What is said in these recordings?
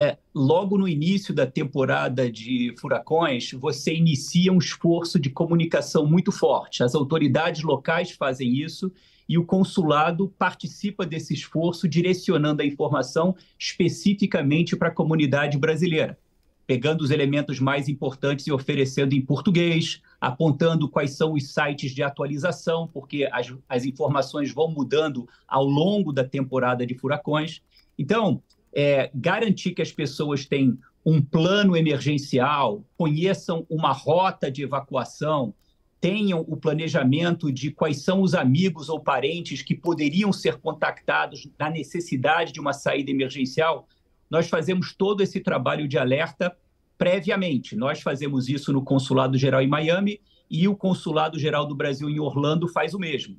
É, logo no início da temporada de furacões, você inicia um esforço de comunicação muito forte. As autoridades locais fazem isso e o consulado participa desse esforço, direcionando a informação especificamente para a comunidade brasileira, pegando os elementos mais importantes e oferecendo em português, apontando quais são os sites de atualização, porque as, as informações vão mudando ao longo da temporada de furacões. Então, é, garantir que as pessoas têm um plano emergencial, conheçam uma rota de evacuação, tenham o planejamento de quais são os amigos ou parentes que poderiam ser contactados na necessidade de uma saída emergencial, nós fazemos todo esse trabalho de alerta previamente. Nós fazemos isso no Consulado Geral em Miami e o Consulado Geral do Brasil em Orlando faz o mesmo.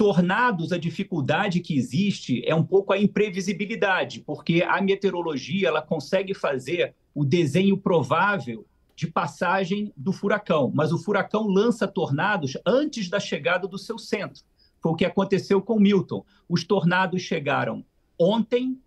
Tornados, a dificuldade que existe é um pouco a imprevisibilidade, porque a meteorologia ela consegue fazer o desenho provável de passagem do furacão, mas o furacão lança tornados antes da chegada do seu centro. Foi o que aconteceu com Milton. Os tornados chegaram ontem,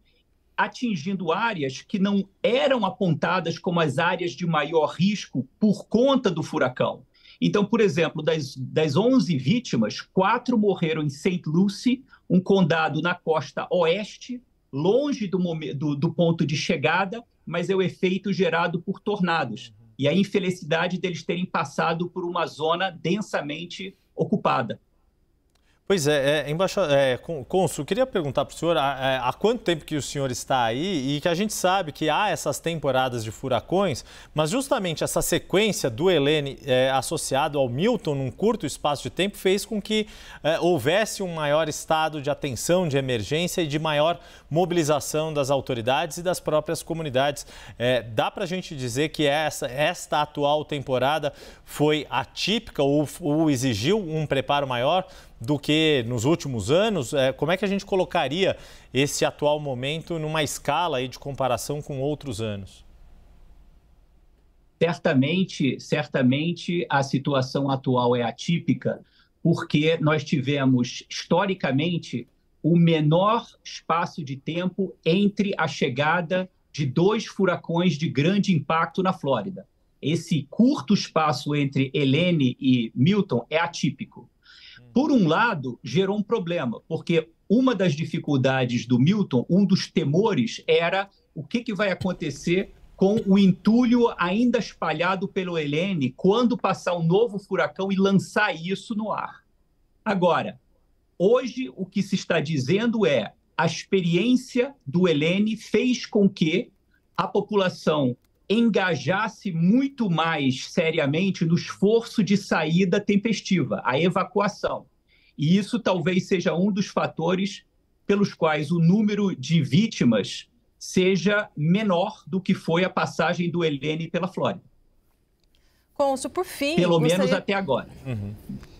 atingindo áreas que não eram apontadas como as áreas de maior risco por conta do furacão. Então, por exemplo, das, das 11 vítimas, quatro morreram em St. Lucie, um condado na costa oeste, longe do, do, do ponto de chegada, mas é o efeito gerado por tornados uhum. e a infelicidade deles terem passado por uma zona densamente ocupada. Pois é, é, embaixo, é Consul, queria perguntar para o senhor há, é, há, quanto tempo que o senhor está aí e que a gente sabe que há essas temporadas de furacões, mas justamente essa sequência do Helene é, associado ao Milton num curto espaço de tempo fez com que é, houvesse um maior estado de atenção, de emergência e de maior mobilização das autoridades e das próprias comunidades. É, dá para a gente dizer que essa, esta atual temporada foi atípica ou, ou exigiu um preparo maior? do que nos últimos anos. É, como é que a gente colocaria esse atual momento numa escala aí de comparação com outros anos? Certamente, certamente a situação atual é atípica, porque nós tivemos historicamente o menor espaço de tempo entre a chegada de dois furacões de grande impacto na Flórida. Esse curto espaço entre Helene e Milton é atípico. Por um lado, gerou um problema, porque uma das dificuldades do Milton, um dos temores, era o que, que vai acontecer com o entulho ainda espalhado pelo Helene quando passar um novo furacão e lançar isso no ar. Agora, hoje o que se está dizendo é a experiência do Helene fez com que a população engajasse muito mais seriamente no esforço de saída tempestiva, a evacuação. E isso talvez seja um dos fatores pelos quais o número de vítimas seja menor do que foi a passagem do Helene pela Flórida. Consul, por fim. Pelo gostaria... menos até agora. Uhum.